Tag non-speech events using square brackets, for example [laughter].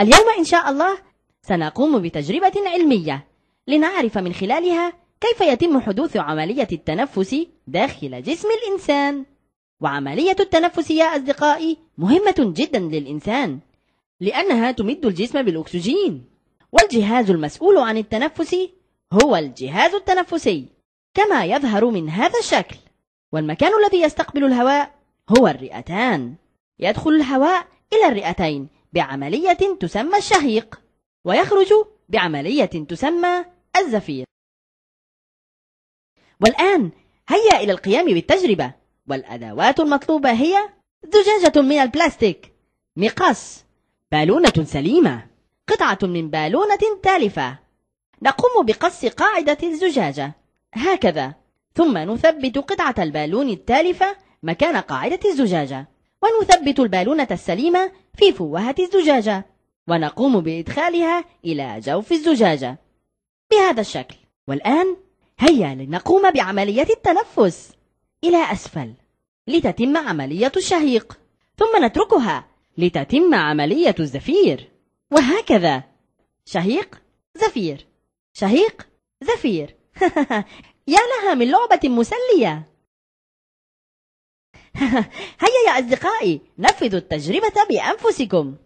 اليوم إن شاء الله سنقوم بتجربة علمية لنعرف من خلالها كيف يتم حدوث عملية التنفس داخل جسم الإنسان وعملية التنفس يا أصدقائي مهمة جدا للإنسان لأنها تمد الجسم بالأكسجين والجهاز المسؤول عن التنفس هو الجهاز التنفسي كما يظهر من هذا الشكل والمكان الذي يستقبل الهواء هو الرئتان يدخل الهواء إلى الرئتين بعملية تسمى الشهيق ويخرج بعملية تسمى الزفير والآن هيا إلى القيام بالتجربة والأدوات المطلوبة هي زجاجة من البلاستيك مقص بالونة سليمة قطعة من بالونة تالفة نقوم بقص قاعدة الزجاجة هكذا ثم نثبت قطعة البالون التالفة مكان قاعدة الزجاجة ونثبت البالونة السليمة في فوهة الزجاجة ونقوم بإدخالها إلى جوف الزجاجة بهذا الشكل والآن هيا لنقوم بعملية التنفس إلى أسفل لتتم عملية الشهيق ثم نتركها لتتم عملية الزفير وهكذا شهيق زفير شهيق زفير [laughs] يا لها من لعبة مسلية [laughs] هيا يا أصدقائي نفذوا التجربة بأنفسكم